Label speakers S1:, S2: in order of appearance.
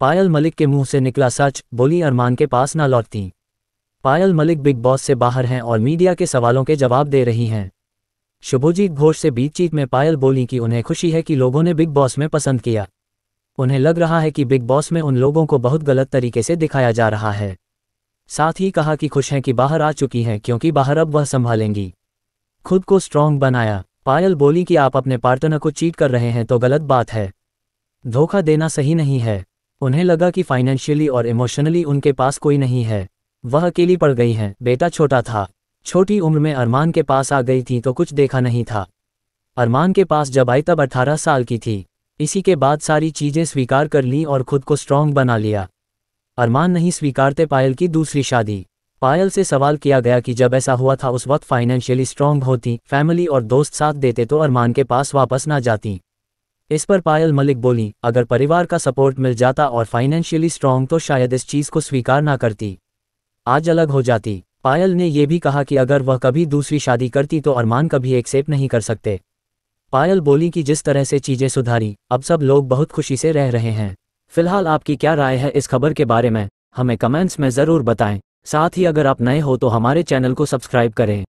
S1: पायल मलिक के मुंह से निकला सच बोली अरमान के पास ना लौटती पायल मलिक बिग बॉस से बाहर हैं और मीडिया के सवालों के जवाब दे रही हैं शुभोजीत घोष से बीतचीत में पायल बोली कि उन्हें खुशी है कि लोगों ने बिग बॉस में पसंद किया उन्हें लग रहा है कि बिग बॉस में उन लोगों को बहुत गलत तरीके से दिखाया जा रहा है साथ ही कहा कि खुश हैं कि बाहर आ चुकी हैं क्योंकि बाहर अब वह संभालेंगी खुद को स्ट्रांग बनाया पायल बोली कि आप अपने पार्टनर को चीट कर रहे हैं तो गलत बात है धोखा देना सही नहीं है उन्हें लगा कि फाइनेंशियली और इमोशनली उनके पास कोई नहीं है वह अकेली पड़ गई हैं बेटा छोटा था छोटी उम्र में अरमान के पास आ गई थी तो कुछ देखा नहीं था अरमान के पास जब आई तब अठारह साल की थी इसी के बाद सारी चीज़ें स्वीकार कर ली और खुद को स्ट्रांग बना लिया अरमान नहीं स्वीकारते पायल की दूसरी शादी पायल से सवाल किया गया कि जब ऐसा हुआ था उस वक्त फाइनेंशियली स्ट्रांग होती फैमिली और दोस्त साथ देते तो अरमान के पास वापस ना जाती इस पर पायल मलिक बोली अगर परिवार का सपोर्ट मिल जाता और फाइनेंशियली स्ट्रांग तो शायद इस चीज़ को स्वीकार ना करती आज अलग हो जाती पायल ने यह भी कहा कि अगर वह कभी दूसरी शादी करती तो अरमान कभी एक्सेप्ट नहीं कर सकते पायल बोली कि जिस तरह से चीज़ें सुधारी अब सब लोग बहुत खुशी से रह रहे हैं फिलहाल आपकी क्या राय है इस खबर के बारे में हमें कमेंट्स में ज़रूर बताएं साथ ही अगर आप नए हो तो हमारे चैनल को सब्सक्राइब करें